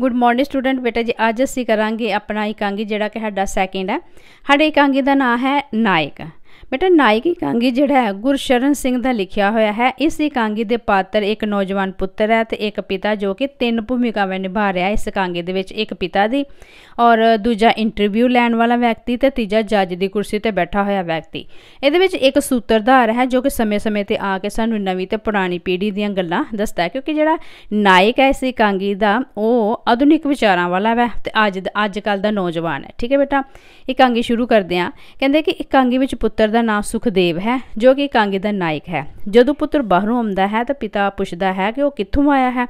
good morning student ਬੇਟਾ ਜੀ ਅੱਜ ਅਸੀਂ ਕਰਾਂਗੇ ਆਪਣਾ ਇਕਾਂਗੀ ਜਿਹੜਾ ਕਿ ਸਾਡਾ ਸੈਕਿੰਡ ਹੈ ਸਾਡੇ ਇਕਾਂਗੀ ਦਾ ਨਾਮ ਹੈ ਨਾਇਕ ਬੇਟਾ ਨਾਇਕ ਇਕਾਂਗੀ ਜਿਹੜਾ ਹੈ ਗੁਰਸ਼ਰਨ ਸਿੰਘ ਦਾ ਲਿਖਿਆ ਹੋਇਆ ਹੈ ਇਸ ਇਕਾਂਗੀ ਦੇ ਪਾਤਰ ਇੱਕ ਨੌਜਵਾਨ ਪੁੱਤਰ ਹੈ ਤੇ ਇੱਕ ਪਿਤਾ ਜੋ ਕਿ ਤਿੰਨ ਭੂਮਿਕਾਵਾਂ ਨਿਭਾ ਰਿਹਾ ਹੈ ਇਸ ਇਕਾਂਗੀ ਦੇ ਵਿੱਚ ਇੱਕ ਪਿਤਾ ਦੀ ਔਰ ਦੂਜਾ ਇੰਟਰਵਿਊ ਲੈਣ ਵਾਲਾ ਵਿਅਕਤੀ ਤੇ ਤੀਜਾ ਜੱਜ ਦੀ ਕੁਰਸੀ ਤੇ ਬੈਠਾ ਹੋਇਆ ਵਿਅਕਤੀ ਇਹਦੇ ਵਿੱਚ ਇੱਕ ਸੂਤਰਧਾਰ ਹੈ ਜੋ ਕਿ ਸਮੇਂ-ਸਮੇਂ ਤੇ ਆ ਕੇ ਸਾਨੂੰ ਨਵੀਂ ਤੇ ਪੁਰਾਣੀ ਪੀੜ੍ਹੀ ਦੀਆਂ ਗੱਲਾਂ ਦੱਸਦਾ ਹੈ ਕਿਉਂਕਿ ਜਿਹੜਾ ਨਾਇਕ ਹੈ ਇਸ ਇਕਾਂਗੀ ਦਾ ਉਹ ਆਧੁਨਿਕ ਵਿਚਾਰਾਂ ਵਾਲਾ ਹੈ ਤੇ ਅੱਜ ਅੱਜ ਕੱਲ ਦਾ ਨੌਜਵਾਨ ਹੈ ਠੀਕ ਹੈ ਬੇਟਾ ਇਕਾਂਗੀ ਸ਼ੁਰੂ ਕਰਦੇ ਆ ਕਹਿੰਦੇ ਕਿ ਇਕਾਂਗੀ ਵਿੱਚ ਪੁੱਤਰ ਪੁੱਤਰ ਦਾ ਨਾਮ ਸੁਖਦੇਵ ਹੈ ਜੋ ਕਿ ਕਾਂਗੇ ਦਾ ਨਾਇਕ ਹੈ ਜਦੋਂ ਪੁੱਤਰ ਬਾਹਰੋਂ ਆਉਂਦਾ ਹੈ ਤਾਂ ਪਿਤਾ ਪੁੱਛਦਾ ਹੈ ਕਿ ਉਹ ਕਿੱਥੋਂ ਆਇਆ ਹੈ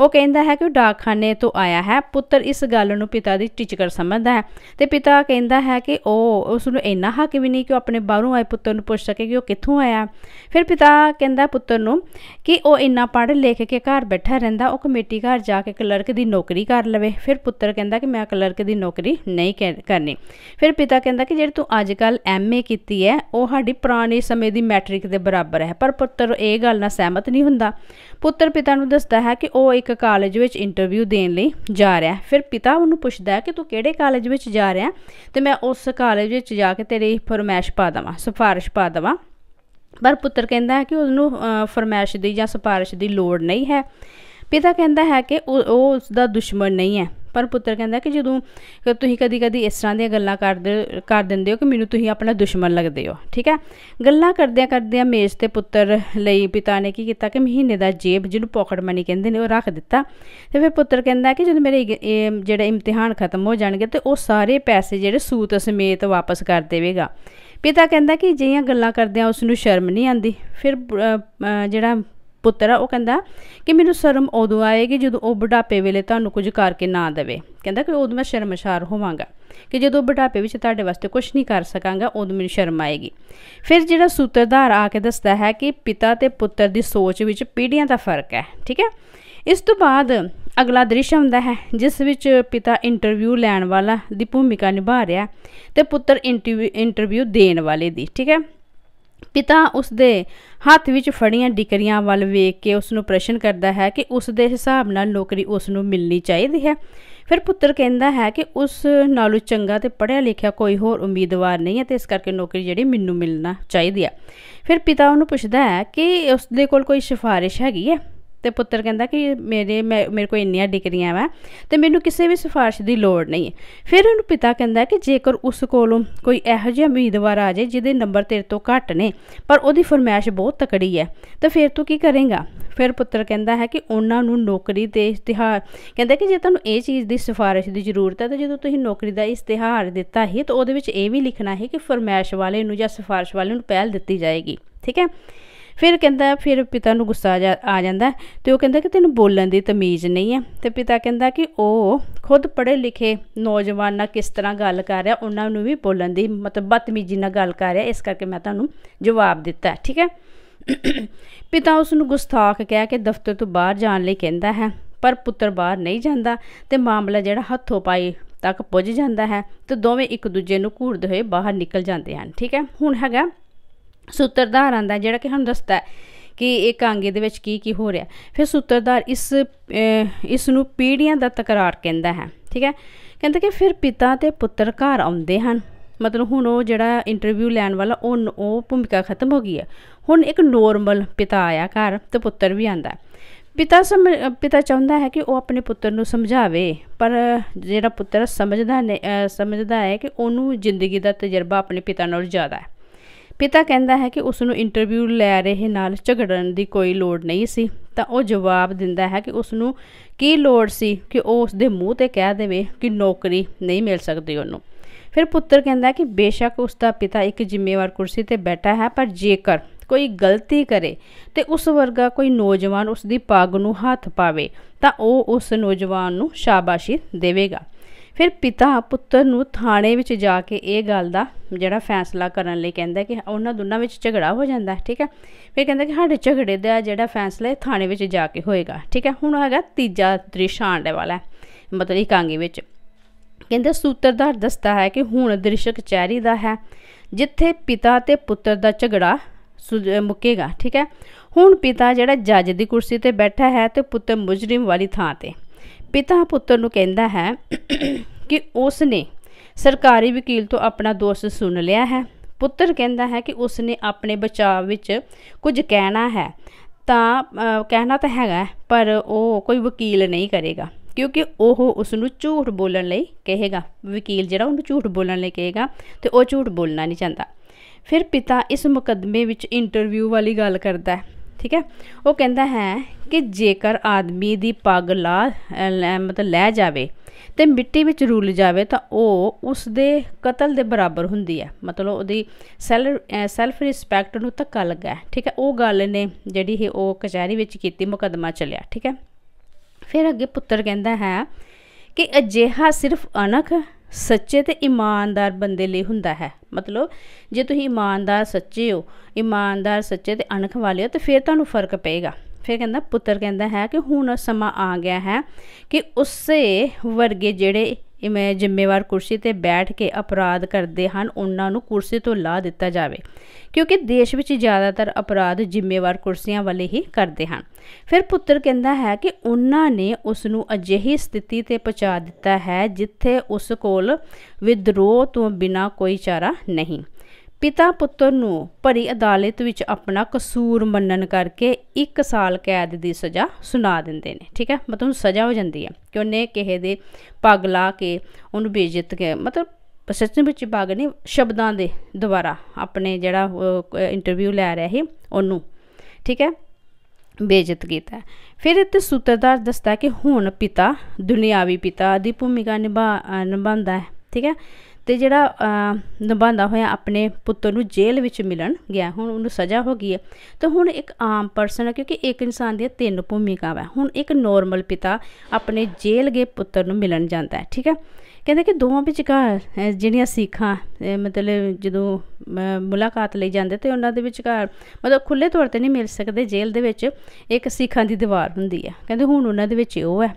ਉਹ ਕਹਿੰਦਾ ਹੈ ਕਿ ਉਹ ਡਾਕਖਾਨੇ ਤੋਂ ਆਇਆ ਹੈ ਪੁੱਤਰ ਇਸ ਗੱਲ ਨੂੰ ਪਿਤਾ ਦੀ ਟਿਚਕਰ ਸਮਝਦਾ ਹੈ ਤੇ ਪਿਤਾ ਕਹਿੰਦਾ ਹੈ ਕਿ ਉਹ ਉਸ ਨੂੰ ਇੰਨਾ ਹੱਕ ਵੀ ਨਹੀਂ ਕਿ ਉਹ ਆਪਣੇ ਬਾਹਰੋਂ ਆਏ ਪੁੱਤਰ ਨੂੰ ਪੁੱਛ ਸਕੇ ਕਿ ਉਹ ਕਿੱਥੋਂ ਆਇਆ ਫਿਰ ਪਿਤਾ ਕਹਿੰਦਾ ਪੁੱਤਰ ਨੂੰ ਕਿ ਉਹ ਇੰਨਾ ਪੜ੍ਹ ਲਿਖ ਕੇ ਘਰ ਬੈਠਾ ਰਹਿੰਦਾ ਉਹ ਕਮੇਟੀ ਘਰ ਜਾ ਕੇ ਕਲਰਕ ਦੀ ਨੌਕਰੀ ਕਰ ਲਵੇ ਫਿਰ ਪੁੱਤਰ ਕਹਿੰਦਾ ਕਿ ਮੈਂ ਕਲਰਕ ਦੀ ਨੌਕਰੀ ਨਹੀਂ ਕਰਨੀ ਫਿਰ ਪਿਤਾ ਕਹਿੰਦਾ ਕਿ ਜਿਹੜੇ ਤੂੰ ਅੱਜ ਕੱਲ ਐਮਏ ਕੀਤੀ ਹੈ ਉਹ ਸਾਡੀ ਪੁਰਾਣੇ ਸਮੇਂ ਦੀ ਮੈਟ੍ਰਿਕ ਦੇ ਬਰਾਬਰ ਹੈ ਪਰ ਪੁੱਤਰ ਇਹ ਗੱਲ ਨਾਲ ਸਹਿਮਤ ਨਹੀਂ ਹੁੰਦਾ ਪੁੱਤਰ ਪਿਤਾ ਨੂੰ ਦੱਸਦਾ ਹੈ ਕਿ ਉਹ ਇੱਕ ਕਾਲਜ ਵਿੱਚ ਇੰਟਰਵਿਊ ਦੇਣ ਲਈ ਜਾ ਰਿਹਾ ਹੈ ਫਿਰ ਪਿਤਾ ਉਹਨੂੰ ਪੁੱਛਦਾ ਹੈ ਕਿ ਤੂੰ ਕਿਹੜੇ ਕਾਲਜ ਵਿੱਚ ਜਾ ਰਿਹਾ ਤੇ ਮੈਂ ਉਸ ਕਾਲਜ ਵਿੱਚ ਜਾ ਕੇ ਤੇਰੀ ਫਰਮਾਇਸ਼ ਪਾ ਦਵਾਂ ਸਿਫਾਰਿਸ਼ ਪਾ ਦਵਾਂ ਪਰ ਪੁੱਤਰ ਕਹਿੰਦਾ ਹੈ ਕਿ ਉਹਨੂੰ ਫਰਮਾਇਸ਼ ਦੀ ਜਾਂ ਸਿਫਾਰਿਸ਼ ਦੀ ਲੋੜ ਨਹੀਂ ਹੈ ਪਿਤਾ ਕਹਿੰਦਾ ਹੈ ਕਿ ਉਹ ਉਸ ਦਾ ਦੁਸ਼ਮਣ ਨਹੀਂ ਹੈ ਪਰ ਪੁੱਤਰ ਕਹਿੰਦਾ ਕਿ ਜਦੋਂ ਤੁਸੀਂ ਕਦੀ-ਕਦੀ ਇਸ ਤਰ੍ਹਾਂ ਦੀਆਂ ਗੱਲਾਂ ਕਰਦੇ ਕਰ ਦਿੰਦੇ ਹੋ ਕਿ ਮੈਨੂੰ ਤੁਸੀਂ ਆਪਣਾ ਦੁਸ਼ਮਣ ਲੱਗਦੇ ਹੋ ਠੀਕ ਹੈ ਗੱਲਾਂ ਕਰਦਿਆਂ ਕਰਦਿਆਂ ਮੇਜ਼ ਤੇ ਪੁੱਤਰ ਲਈ ਪਿਤਾ ਨੇ ਕੀ ਕੀਤਾ ਕਿ ਮਹੀਨੇ ਦਾ ਜੇਬ ਜਿਹਨੂੰ ਪਾਕਟ ਮਨੀ ਕਹਿੰਦੇ ਨੇ ਉਹ ਰੱਖ ਦਿੱਤਾ ਤੇ ਫਿਰ ਪੁੱਤਰ ਕਹਿੰਦਾ ਕਿ ਜਦੋਂ ਮੇਰੇ ਜਿਹੜਾ ਇਮਤਿਹਾਨ ਖਤਮ ਹੋ ਜਾਣਗੇ ਤੇ ਉਹ ਸਾਰੇ ਪੈਸੇ ਜਿਹੜੇ ਸੂਤ ਸਮੇਤ ਵਾਪਸ ਕਰ ਦੇਵੇਗਾ ਪਿਤਾ ਕਹਿੰਦਾ ਕਿ ਜਿਹੀਆਂ ਗੱਲਾਂ ਕਰਦਿਆਂ ਉਸ ਨੂੰ ਸ਼ਰਮ ਨਹੀਂ ਆਂਦੀ ਫਿਰ ਜਿਹੜਾ ਪੁੱਤਰ ਉਹ ਕਹਿੰਦਾ ਕਿ ਮੈਨੂੰ ਸ਼ਰਮ ਉਦੋਂ ਆਏਗੀ ਜਦੋਂ ਉਹ ਬੁਢਾਪੇ ਵੇਲੇ ਤੁਹਾਨੂੰ ਕੁਝ ਕਰਕੇ ਨਾ ਦੇਵੇ ਕਹਿੰਦਾ ਕਿ ਉਦੋਂ ਮੈਂ ਸ਼ਰਮਸ਼ਾਰ ਹੋਵਾਂਗਾ ਕਿ ਜਦੋਂ ਬੁਢਾਪੇ ਵਿੱਚ ਤੁਹਾਡੇ ਵਾਸਤੇ ਕੁਝ ਨਹੀਂ ਕਰ ਸਕਾਂਗਾ ਉਦੋਂ ਮੈਨੂੰ ਸ਼ਰਮ ਆਏਗੀ ਫਿਰ ਜਿਹੜਾ ਸੂਤਰਧਾਰ ਆ ਕੇ ਦੱਸਦਾ ਹੈ ਕਿ ਪਿਤਾ ਤੇ ਪੁੱਤਰ ਦੀ ਸੋਚ ਵਿੱਚ ਪੀੜ੍ਹੀਆਂ ਦਾ ਫਰਕ ਹੈ ਠੀਕ ਹੈ ਇਸ ਤੋਂ ਬਾਅਦ ਅਗਲਾ ਦ੍ਰਿਸ਼ ਹੁੰਦਾ ਹੈ ਜਿਸ ਵਿੱਚ ਪਿਤਾ ਇੰਟਰਵਿਊ ਲੈਣ ਵਾਲਾ ਦੀ ਭੂਮਿਕਾ ਨਿਭਾ ਰਿਹਾ ਤੇ ਪੁੱਤਰ ਇੰਟਰਵਿਊ ਦੇਣ ਵਾਲੇ ਦੀ ਠੀਕ ਹੈ ਪਿਤਾ ਉਸ ਦੇ ਹੱਥ ਵਿੱਚ ਫੜੀਆਂ ਡਿਕਰੀਆਂ ਵੱਲ ਵੇਖ ਕੇ ਉਸ ਨੂੰ ਪ੍ਰਸ਼ਨ ਕਰਦਾ ਹੈ ਕਿ ਉਸ ਦੇ ਹਿਸਾਬ ਨਾਲ ਨੌਕਰੀ ਉਸ ਨੂੰ ਮਿਲਣੀ ਚਾਹੀਦੀ ਹੈ ਫਿਰ ਪੁੱਤਰ ਕਹਿੰਦਾ ਹੈ ਕਿ ਉਸ ਨਾਲੋਂ ਚੰਗਾ ਤੇ ਪੜ੍ਹਿਆ ਲਿਖਿਆ ਕੋਈ ਹੋਰ ਉਮੀਦਵਾਰ ਨਹੀਂ ਹੈ ਤੇ ਇਸ ਕਰਕੇ ਨੌਕਰੀ ਜਿਹੜੀ ਮੈਨੂੰ ਮਿਲਣਾ ਚਾਹੀਦੀ ਹੈ ਫਿਰ ਪਿਤਾ ਉਹਨੂੰ ਪੁੱਛਦਾ ਹੈ ਕਿ ਉਸ ਦੇ ਕੋਲ ਕੋਈ ਸਿਫਾਰਿਸ਼ ਹੈਗੀ ਹੈ ਤੇ ਪੁੱਤਰ ਕਹਿੰਦਾ ਕਿ ਮੇਰੇ ਮੇਰੇ ਕੋਲ ਇੰਨੀਆਂ ਡਿਗਰੀਆਂ ਵਾ ਤੇ ਮੈਨੂੰ ਕਿਸੇ ਵੀ ਸਿਫਾਰਿਸ਼ ਦੀ ਲੋੜ ਨਹੀਂ ਹੈ ਫਿਰ ਉਹਨੂੰ ਪਿਤਾ ਕਹਿੰਦਾ ਕਿ ਜੇਕਰ ਉਸ ਕੋਲੋਂ ਕੋਈ ਇਹੋ ਜਿਹਾ ਉਮੀਦਵਾਰ ਆ ਜਾਏ ਜਿਹਦੇ ਨੰਬਰ ਤੇਰੇ ਤੋਂ ਘੱਟ ਨੇ ਪਰ ਉਹਦੀ ਫਰਮਾਇਸ਼ ਬਹੁਤ ਤਕੜੀ ਹੈ ਤਾਂ ਫਿਰ ਤੂੰ ਕੀ ਕਰੇਂਗਾ ਫਿਰ ਪੁੱਤਰ ਕਹਿੰਦਾ ਹੈ ਕਿ ਉਹਨਾਂ ਨੂੰ ਨੌਕਰੀ ਤੇ ਇਸ਼ਤਿਹਾਰ ਕਹਿੰਦਾ ਕਿ ਜੇ ਤੁਹਾਨੂੰ ਇਹ ਚੀਜ਼ ਦੀ ਸਿਫਾਰਿਸ਼ ਦੀ ਜ਼ਰੂਰਤ ਹੈ ਤਾਂ ਜਦੋਂ ਤੁਸੀਂ ਨੌਕਰੀ ਦਾ ਇਸ਼ਤਿਹਾਰ ਦਿੱਤਾ ਹੈ ਤਾਂ ਉਹਦੇ ਵਿੱਚ ਇਹ ਵੀ ਲਿਖਣਾ ਹੈ ਕਿ ਫਰਮਾਇਸ਼ ਵਾਲੇ ਨੂੰ ਜਾਂ ਸਿਫਾਰਿਸ਼ ਵਾਲੇ ਨੂੰ ਪਹਿਲ ਦਿੱਤੀ ਜਾਏਗੀ ਠੀਕ ਹੈ ਫਿਰ ਕਹਿੰਦਾ ਫਿਰ ਪਿਤਾ ਨੂੰ ਗੁੱਸਾ ਆ ਜਾਂਦਾ ਤੇ ਉਹ ਕਹਿੰਦਾ ਕਿ ਤੈਨੂੰ ਬੋਲਣ ਦੀ ਤਮੀਜ਼ ਨਹੀਂ ਹੈ ਤੇ ਪਿਤਾ ਕਹਿੰਦਾ ਕਿ ਉਹ ਖੁਦ ਪੜ੍ਹੇ ਲਿਖੇ ਨੌਜਵਾਨ ਨਾਲ ਕਿਸ ਤਰ੍ਹਾਂ ਗੱਲ ਕਰ ਰਿਹਾ ਉਹਨਾਂ ਨੂੰ ਵੀ ਬੋਲਣ ਦੀ ਮਤਲਬ ਬਤਮੀਜ਼ੀ ਨਾਲ ਗੱਲ ਕਰ ਰਿਹਾ ਇਸ ਕਰਕੇ ਮੈਂ ਤੁਹਾਨੂੰ ਜਵਾਬ ਦਿੱਤਾ ਠੀਕ ਹੈ ਪਿਤਾ ਉਸ ਨੂੰ ਗੁਸਤਾਖ ਕਹਿ ਕੇ ਦਫ਼ਤਰ ਤੋਂ ਬਾਹਰ ਜਾਣ ਲਈ ਕਹਿੰਦਾ ਹੈ ਪਰ ਪੁੱਤਰ ਬਾਹਰ ਨਹੀਂ ਜਾਂਦਾ ਤੇ ਮਾਮਲਾ ਜਿਹੜਾ ਹੱਥੋਂ ਪਾਈ ਤੱਕ ਪੁੱਜ ਜਾਂਦਾ ਹੈ ਤੇ ਦੋਵੇਂ ਇੱਕ ਦੂਜੇ ਨੂੰ ਘੂਰਦੇ ਹੋਏ ਬਾਹਰ ਨਿਕਲ ਜਾਂਦੇ ਹਨ ਠੀਕ ਹੈ ਹੁਣ ਹੈਗਾ ਸੂਤਰਧਾਰਾਂ ਦਾ ਜਿਹੜਾ ਕਿ ਸਾਨੂੰ ਦੱਸਦਾ ਹੈ ਕਿ ਇਹ ਕਾਂਗੇ ਦੇ ਵਿੱਚ ਕੀ ਕੀ ਹੋ ਰਿਹਾ ਫਿਰ ਸੂਤਰਧਾਰ ਇਸ ਇਸ ਨੂੰ ਪੀੜੀਆਂ ਦਾ ਤਕਰਾਰ ਕਹਿੰਦਾ ਹੈ ਠੀਕ ਹੈ ਕਹਿੰਦਾ ਕਿ ਫਿਰ ਪਿਤਾ ਤੇ ਪੁੱਤਰ ਘਰ ਆਉਂਦੇ ਹਨ ਮਤਲਬ ਹੁਣ ਉਹ ਜਿਹੜਾ ਇੰਟਰਵਿਊ ਲੈਣ ਵਾਲਾ ਉਹ ਉਹ ਭੂਮਿਕਾ ਖਤਮ ਹੋ ਗਈ ਹੈ ਹੁਣ ਇੱਕ ਨੋਰਮਲ ਪਿਤਾ ਆਇਆ ਘਰ ਤੇ ਪੁੱਤਰ ਵੀ ਆਂਦਾ ਪਿਤਾ ਪਿਤਾ ਚਾਹੁੰਦਾ ਹੈ ਕਿ ਉਹ ਆਪਣੇ ਪੁੱਤਰ ਨੂੰ ਸਮਝਾਵੇ ਪਰ ਜਿਹੜਾ ਪੁੱਤਰ ਸਮਝਦਾ ਸਮਝਦਾ ਹੈ ਕਿ ਉਹਨੂੰ ਜ਼ਿੰਦਗੀ ਦਾ ਤਜਰਬਾ ਆਪਣੇ ਪਿਤਾ ਨਾਲੋਂ ਜ਼ਿਆਦਾ ਹੈ ਪਿਤਾ ਕਹਿੰਦਾ ਹੈ ਕਿ ਉਸ ਨੂੰ ਇੰਟਰਵਿਊ ਲੈ ਰਹੇ ਨਾਲ ਝਗੜਨ ਦੀ ਕੋਈ ਲੋੜ ਨਹੀਂ ਸੀ ਤਾਂ ਉਹ ਜਵਾਬ ਦਿੰਦਾ ਹੈ ਕਿ ਉਸ ਨੂੰ ਕੀ ਲੋੜ ਸੀ ਕਿ ਉਹ ਉਸ ਦੇ ਮੂੰਹ ਤੇ ਕਹਿ ਦੇਵੇ ਕਿ ਨੌਕਰੀ ਨਹੀਂ ਮਿਲ ਸਕਦੀ ਉਹਨੂੰ ਫਿਰ ਪੁੱਤਰ ਕਹਿੰਦਾ ਕਿ ਬੇਸ਼ੱਕ ਉਸ ਦਾ ਪਿਤਾ ਇੱਕ ਜ਼ਿੰਮੇਵਾਰ ਕੁਰਸੀ ਤੇ ਬੈਠਾ ਹੈ ਪਰ ਜੇਕਰ ਕੋਈ ਗਲਤੀ ਕਰੇ ਤੇ ਉਸ ਵਰਗਾ ਕੋਈ ਨੌਜਵਾਨ ਉਸ ਦੀ ਪਾਗ ਨੂੰ ਹੱਥ ਪਾਵੇ ਤਾਂ ਉਹ ਉਸ ਨੌਜਵਾਨ ਨੂੰ ਸ਼ਾਬਾਸ਼ੀ ਦੇਵੇਗਾ ਫਿਰ ਪਿਤਾ ਪੁੱਤਰ ਨੂੰ ਥਾਣੇ ਵਿੱਚ ਜਾ ਕੇ ਇਹ ਗੱਲ ਦਾ ਜਿਹੜਾ ਫੈਸਲਾ ਕਰਨ ਲਈ ਕਹਿੰਦਾ ਕਿ ਉਹਨਾਂ ਦੋਨਾਂ ਵਿੱਚ ਝਗੜਾ ਹੋ ਜਾਂਦਾ ਠੀਕ ਹੈ ਫਿਰ ਕਹਿੰਦਾ ਕਿ ਸਾਡੇ ਝਗੜੇ ਦਾ ਜਿਹੜਾ ਫੈਸਲਾ ਥਾਣੇ ਵਿੱਚ ਜਾ ਕੇ ਹੋਏਗਾ ਠੀਕ ਹੈ ਹੁਣ ਹੈਗਾ ਤੀਜਾ ਦ੍ਰਿਸ਼ ਆਉਣ ਵਾਲਾ ਮਤਲਬ ਇਕਾਂਗੀ ਵਿੱਚ ਕਹਿੰਦਾ ਸੂਤਰਧਾਰ ਦੱਸਦਾ ਹੈ ਕਿ ਹੁਣ ਦ੍ਰਿਸ਼ਕ ਚੈਰੀ ਦਾ ਹੈ ਜਿੱਥੇ ਪਿਤਾ ਤੇ ਪੁੱਤਰ ਦਾ ਝਗੜਾ ਮੁੱਕੇਗਾ ਠੀਕ ਹੈ ਹੁਣ ਪਿਤਾ ਜਿਹੜਾ ਜੱਜ ਦੀ ਕੁਰਸੀ ਤੇ ਬੈਠਾ ਹੈ ਤੇ ਪੁੱਤਰ ਮੁਜਰਮ ਵਾਲੀ ਥਾਂ ਤੇ ਪਿਤਾ ਪੁੱਤਰ ਨੂੰ ਕਹਿੰਦਾ ਹੈ ਕਿ ਉਸ ਨੇ ਸਰਕਾਰੀ ਵਕੀਲ ਤੋਂ ਆਪਣਾ ਦੋਸ਼ ਸੁਣ ਲਿਆ ਹੈ ਪੁੱਤਰ ਕਹਿੰਦਾ ਹੈ ਕਿ ਉਸ ਨੇ ਆਪਣੇ ਬਚਾਅ ਵਿੱਚ ਕੁਝ ਕਹਿਣਾ ਹੈ ਤਾਂ ਕਹਿਣਾ ਤਾਂ ਹੈਗਾ ਪਰ ਉਹ ਕੋਈ ਵਕੀਲ ਨਹੀਂ ਕਰੇਗਾ ਕਿਉਂਕਿ ਉਹ ਉਸ ਨੂੰ ਝੂਠ ਬੋਲਣ ਲਈ ਕਹੇਗਾ ਵਕੀਲ ਜਿਹੜਾ ਉਹਨੂੰ ਝੂਠ ਬੋਲਣ ਲਈ ਕਹੇਗਾ ਤੇ ਉਹ ਝੂਠ ਬੋਲਣਾ ਨਹੀਂ ਚਾਹੁੰਦਾ ਫਿਰ ਪਿਤਾ ਇਸ ਮੁਕਦਮੇ ਵਿੱਚ ਇੰਟਰਵਿਊ ਵਾਲੀ ਗੱਲ ਕਰਦਾ ਹੈ ਠੀਕ ਹੈ ਉਹ ਕਹਿੰਦਾ ਹੈ ਕਿ ਜੇਕਰ ਆਦਮੀ ਦੀ ਪੱਗ ਲਾ ਮਤਲਬ ਲੈ ਜਾਵੇ ਤੇ ਮਿੱਟੀ ਵਿੱਚ ਰੁਲ ਜਾਵੇ ਤਾਂ ਉਹ ਉਸ ਦੇ ਕਤਲ ਦੇ ਬਰਾਬਰ ਹੁੰਦੀ ਹੈ ਮਤਲਬ ਉਹਦੀ ਸੈਲਫ ਰਿਸਪੈਕਟ ਨੂੰ ਧੱਕਾ ਲੱਗਾ ਠੀਕ ਹੈ ਉਹ ਗੱਲ ਨੇ ਜਿਹੜੀ ਇਹ ਉਹ ਕਚਹਿਰੀ ਵਿੱਚ ਕੀਤੀ ਮੁਕਦਮਾ ਚੱਲਿਆ ਠੀਕ ਹੈ ਫਿਰ ਅੱਗੇ ਪੁੱਤਰ ਕਹਿੰਦਾ ਹੈ ਕਿ ਅਜਿਹਾ ਸਿਰਫ ਅਣਖ ਸੱਚੇ ਤੇ ਇਮਾਨਦਾਰ ਬੰਦੇ ਲਈ ਹੁੰਦਾ ਹੈ ਮਤਲਬ ਜੇ ਤੁਸੀਂ ਇਮਾਨਦਾਰ ਸੱਚੇ ਹੋ ਇਮਾਨਦਾਰ ਸੱਚੇ ਤੇ ਅਣਖ ਵਾਲੇ ਹੋ ਤੇ ਫਿਰ ਤੁਹਾਨੂੰ ਫਰਕ ਪਏਗਾ ਫਿਰ ਕਹਿੰਦਾ ਪੁੱਤਰ ਕਹਿੰਦਾ ਹੈ ਕਿ ਹੁਣ ਸਮਾਂ ਆ ਗਿਆ ਹੈ ਕਿ ਉਸੇ ਵਰਗੇ ਜਿਹੜੇ ਇਹ ਮੈਂ ਜ਼ਿੰਮੇਵਾਰ ਕੁਰਸੀ ਤੇ ਬੈਠ ਕੇ ਅਪਰਾਧ ਕਰਦੇ ਹਨ ਉਹਨਾਂ ਨੂੰ ਕੁਰਸੀ ਤੋਂ ਲਾ ਦਿੱਤਾ ਜਾਵੇ ਕਿਉਂਕਿ ਦੇਸ਼ ਵਿੱਚ ਜ਼ਿਆਦਾਤਰ ਅਪਰਾਧ ਜ਼ਿੰਮੇਵਾਰ ਕੁਰਸੀਆਂ ਵਾਲੇ ਹੀ ਕਰਦੇ ਹਨ ਫਿਰ ਪੁੱਤਰ ਕਹਿੰਦਾ ਹੈ ਕਿ ਉਹਨਾਂ ਨੇ ਉਸ ਨੂੰ ਅਜਿਹੀ ਸਥਿਤੀ ਤੇ ਪਹੁੰਚਾ ਦਿੱਤਾ ਹੈ ਜਿੱਥੇ ਉਸ ਕੋਲ ਵਿਦਰੋਹ ਤੋਂ ਬਿਨਾ ਕੋਈ ਚਾਰਾ ਨਹੀਂ ਪਿਤਾ ਪੁੱਤਰ ਨੂੰ ਭਰੀ ਅਦਾਲਤ ਵਿੱਚ ਆਪਣਾ ਕਸੂਰ ਮੰਨਣ ਕਰਕੇ 1 ਸਾਲ ਕੈਦ ਦੀ ਸਜ਼ਾ ਸੁਣਾ ਦਿੰਦੇ ਨੇ ਠੀਕ ਹੈ ਮਤਲਬ ਉਹਨੂੰ ਸਜ਼ਾ ਹੋ ਜਾਂਦੀ ਹੈ ਕਿ ਉਹਨੇ ਕਿਸੇ ਦੇ ਪੱਗ ਲਾ ਕੇ ਉਹਨੂੰ ਬੇਇੱਜ਼ਤ ਕੇ ਮਤਲਬ ਸੱਚਨ ਵਿੱਚ ਬਾਗ ਨੇ ਸ਼ਬਦਾਂ ਦੇ ਦੁਆਰਾ ਆਪਣੇ ਜਿਹੜਾ ਇੰਟਰਵਿਊ ਲੈ ਰਿਹਾ ਸੀ ਉਹਨੂੰ ਠੀਕ ਹੈ ਬੇਇੱਜ਼ਤ ਕੀਤਾ ਫਿਰ ਇੱਥੇ ਸੂਤਰਦਾਰ ਦੱਸਦਾ ਕਿ ਹੁਣ ਪਿਤਾ ਦੁਨਿਆਵੀ ਪਿਤਾ ਦੀ ਭੂਮਿਕਾ ਨਿਭਾ ਨਿਭਾਉਂਦਾ ਹੈ ਠੀਕ ਹੈ ਤੇ ਜਿਹੜਾ ਨਿਭਾਉਂਦਾ ਹੋਇਆ ਆਪਣੇ ਪੁੱਤਰ ਨੂੰ ਜੇਲ੍ਹ ਵਿੱਚ ਮਿਲਣ ਗਿਆ ਹੁਣ ਉਹਨੂੰ ਸਜ਼ਾ ਹੋ ਗਈ ਹੈ ਤੇ ਹੁਣ ਇੱਕ ਆਮ ਪਰਸਨ ਹੈ ਕਿਉਂਕਿ ਇੱਕ ਇਨਸਾਨ ਦੀਆਂ ਤਿੰਨ ਭੂਮਿਕਾਵਾਂ ਹੈ ਹੁਣ ਇੱਕ ਨੋਰਮਲ ਪਿਤਾ ਆਪਣੇ ਜੇਲ੍ਹ ਗਏ ਪੁੱਤਰ ਨੂੰ ਮਿਲਣ ਜਾਂਦਾ ਹੈ ਠੀਕ ਹੈ ਕਹਿੰਦੇ ਕਿ ਦੋਵਾਂ ਵਿਚਕਾਰ ਜਿਹੜੀਆਂ ਸਿੱਖਾਂ ਮਤਲਬ ਜਦੋਂ ਮੁਲਾਕਾਤ ਲਈ ਜਾਂਦੇ ਤੇ ਉਹਨਾਂ ਦੇ ਵਿਚਕਾਰ ਮਤਲਬ ਖੁੱਲੇ ਤੌਰ ਤੇ ਨਹੀਂ ਮਿਲ ਸਕਦੇ ਜੇਲ੍ਹ ਦੇ ਵਿੱਚ ਇੱਕ ਸਿੱਖਾਂ ਦੀ ਦੀਵਾਰ ਹੁੰਦੀ ਹੈ ਕਹਿੰਦੇ ਹੁਣ ਉਹਨਾਂ ਦੇ ਵਿੱਚ ਉਹ ਹੈ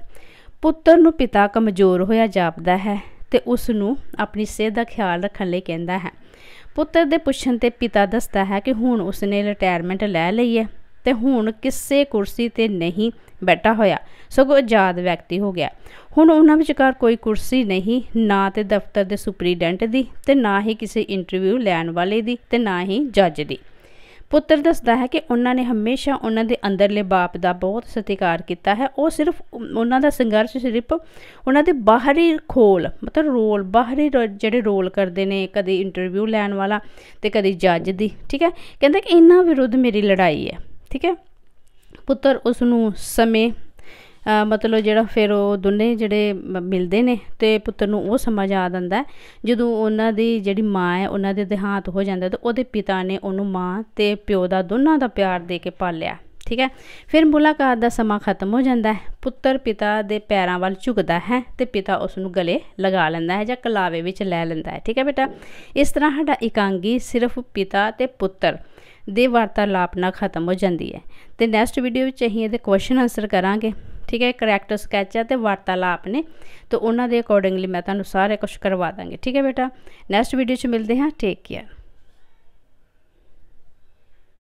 ਪੁੱਤਰ ਨੂੰ ਪਿਤਾ ਕਮਜ਼ੋਰ ਹੋਇਆ ਜਾਪਦਾ ਹੈ ਤੇ ਉਸ ਨੂੰ ਆਪਣੀ ਸਿਹਤ ਦਾ ਖਿਆਲ ਰੱਖਣ ਲਈ ਕਹਿੰਦਾ ਹੈ ਪੁੱਤਰ ਦੇ ਪੁੱਛਣ ਤੇ ਪਿਤਾ ਦੱਸਦਾ ਹੈ ਕਿ ਹੁਣ ਉਸ ਨੇ ਰਿਟਾਇਰਮੈਂਟ ਲੈ ਲਈ ਹੈ ਤੇ ਹੁਣ ਕਿਸੇ ਕੁਰਸੀ ਤੇ ਨਹੀਂ ਬੈਠਾ ਹੋਇਆ ਸਗੋਂ ਆਜ਼ਾਦ ਵਿਅਕਤੀ ਹੋ ਗਿਆ ਹੁਣ ਉਹਨਾਂ ਵਿਚਕਾਰ ਕੋਈ ਕੁਰਸੀ ਨਹੀਂ ਨਾ ਤੇ ਦਫ਼ਤਰ ਦੇ ਸੁਪਰੀਡੈਂਟ ਦੀ ਤੇ ਨਾ ਹੀ ਕਿਸੇ ਇੰਟਰਵਿਊ ਲੈਣ ਵਾਲੇ ਦੀ ਤੇ ਨਾ ਹੀ ਜੱਜ ਦੀ ਪੁੱਤਰ ਦੱਸਦਾ ਹੈ ਕਿ ਉਹਨਾਂ ਨੇ ਹਮੇਸ਼ਾ ਉਹਨਾਂ ਦੇ ਅੰਦਰਲੇ ਬਾਪ ਦਾ ਬਹੁਤ ਸਤਿਕਾਰ ਕੀਤਾ ਹੈ ਉਹ ਸਿਰਫ ਉਹਨਾਂ ਦਾ ਸੰਘਰਸ਼ ਸਿਰਫ ਉਹਨਾਂ ਦੇ ਬਾਹਰੀ ਖੋਲ ਮਤਲਬ ਰੋਲ ਬਾਹਰੀ ਜਿਹੜੇ ਰੋਲ ਕਰਦੇ ਨੇ ਕਦੇ ਇੰਟਰਵਿਊ ਲੈਣ ਵਾਲਾ ਤੇ ਕਦੇ ਜੱਜ ਦੀ ਠੀਕ ਹੈ ਕਹਿੰਦਾ ਕਿ ਇਹਨਾਂ ਵਿਰੁੱਧ ਮੇਰੀ ਲੜਾਈ ਹੈ ਠੀਕ ਹੈ ਪੁੱਤਰ ਉਸ ਨੂੰ ਸਮੇਂ ਮਤਲਬ ਜਿਹੜਾ ਫਿਰ ਉਹ ਦੋਨੇ ਜਿਹੜੇ ਮਿਲਦੇ ਨੇ ਤੇ ਪੁੱਤਰ ਨੂੰ ਉਹ ਸਮਝ ਆ ਜਾਂਦਾ ਜਦੋਂ ਉਹਨਾਂ ਦੀ ਜਿਹੜੀ ਮਾਂ ਹੈ ਉਹਨਾਂ ਦੇ ਦਿਹਾਂਤ ਹੋ ਜਾਂਦਾ ਤੇ ਉਹਦੇ ਪਿਤਾ ਨੇ ਉਹਨੂੰ ਮਾਂ ਤੇ ਪਿਓ ਦਾ ਦੋਨਾਂ ਦਾ ਪਿਆਰ ਦੇ ਕੇ ਪਾਲਿਆ ਠੀਕ ਹੈ ਫਿਰ ਮੁਲਾਕਾਤ ਦਾ ਸਮਾਂ ਖਤਮ ਹੋ ਜਾਂਦਾ ਹੈ ਪੁੱਤਰ ਪਿਤਾ ਦੇ ਪੈਰਾਂ ਵੱਲ ਝੁਕਦਾ ਹੈ ਤੇ ਪਿਤਾ ਉਸ ਨੂੰ ਗਲੇ ਲਗਾ ਲੈਂਦਾ ਹੈ ਜਾਂ ਕਲਾਵੇ ਵਿੱਚ ਲੈ ਲੈਂਦਾ ਹੈ ਠੀਕ ਹੈ ਬੇਟਾ ਇਸ ਤਰ੍ਹਾਂ ਸਾਡਾ ਇਕਾਂਗੀ ਸਿਰਫ ਪਿਤਾ ਤੇ ਪੁੱਤਰ ਦੇ ਵਾਰਤਾਲਾਪ ਨਾਲ ਖਤਮ ਹੋ ਜਾਂਦੀ ਹੈ ਤੇ ਨੈਕਸਟ ਵੀਡੀਓ ਵਿੱਚ ਅਸੀਂ ਇਹਦੇ ਕੁਐਸਚਨ ਆਨਸਰ ਕਰਾਂਗੇ ਠੀਕ ਹੈ ਕੈਰੈਕਟਰ ਸਕੈਚ ਹੈ ਤੇ ਵਾਰਤਾਲਾਪ ਨੇ ਤਾਂ ਉਹਨਾਂ ਦੇ ਅਕੋਰਡਿੰਗਲੀ ਮੈਂ ਤੁਹਾਨੂੰ ਸਾਰੇ ਕੁਝ ਕਰਵਾ ਦਾਂਗੇ ਠੀਕ ਹੈ ਬੇਟਾ ਨੈਕਸਟ ਵੀਡੀਓ 'ਚ ਮਿਲਦੇ ਹਾਂ ਟੇਕ ਕੇਅਰ